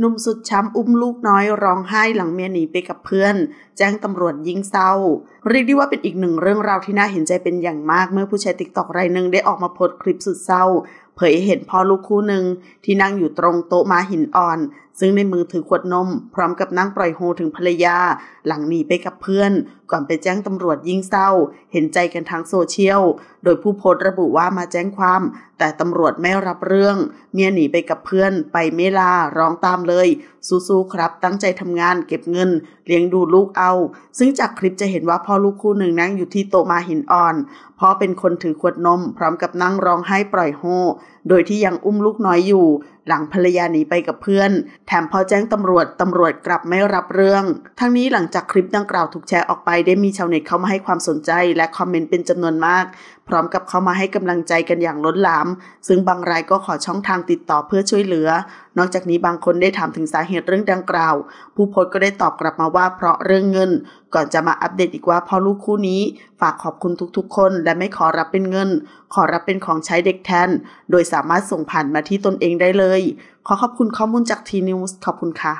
หนุ่มสุดช้ำอุ้มลูกน้อยร้องไห้หลังเมียหนีไปกับเพื่อน แจ้งตำรวจยิงเศร้าเรียกได้ว่าเป็นอีกหนึ่งเรื่องราวที่น่าเห็นใจเป็นอย่างมากเมื่อผู้ใช้ติ๊กต็อกรายหนึ่งได้ออกมาโพสต์คลิปสุดเศร้า เผยเห็นพ่อลูกคู่หนึ่งที่นั่งอยู่ตรงโต๊ะม้าหินอ่อนซึ่งในมือถือขวดนม พร้อมกับนั่งปล่อยโฮถึงภรรยา หลังหนี ไปกับเพื่อนก่อนไปแจ้งตำรวจยิ่งเศร้าเห็นใจกันทางโซเชียลโดยผู้โพสต์ระบุว่ามาแจ้งความ แต่ตำรวจไม่รับเรื่อง เมียหนีไปกับเพื่อนไปไม่ลาร้องตามเลย สู้ๆครับตั้งใจทำงานเก็บเงินเลี้ยงดูลูกเอา ซึ่งจากคลิปจะเห็นว่าพ่อลูกคู่หนึ่งนั่งอยู่ที่โตมาหินอ่อนพ่อเป็นคนถือขวดนมพร้อมกับนั่งร้องไห้ปล่อยโฮโดยที่ยังอุ้มลูกน้อยอยู่ หลังภรรยาหนีไปกับเพื่อนแถมพอแจ้งตำรวจ ตำรวจกลับไม่รับเรื่อง ทั้งนี้หลังจากคลิปดังกล่าวถูกแชร์ออกไปได้มีชาวเน็ตเข้ามาให้ความสนใจ และคอมเมนต์เป็นจำนวนมาก พร้อมกับเข้ามาให้กำลังใจกันอย่างล้นหลาม ซึ่งบางรายก็ขอช่องทางติดต่อเพื่อช่วยเหลือ นอกจากนี้บางคนได้ถามถึงสาเหตุเรื่องดังกล่าว ผู้โพสต์ก็ได้ตอบกลับมาว่าเพราะเรื่องเงิน ก่อนจะมาอัปเดตอีกว่าพ่อลูกคู่นี้ ฝากขอบคุณทุกๆ คน และไม่ขอรับเป็นเงิน ขอรับเป็นของใช้เด็กแทน โดยสามารถส่งผ่านมาที่ตนเองได้เลยขอขอบคุณข้อมูลจากทีนิวส์ ขอบคุณค่ะ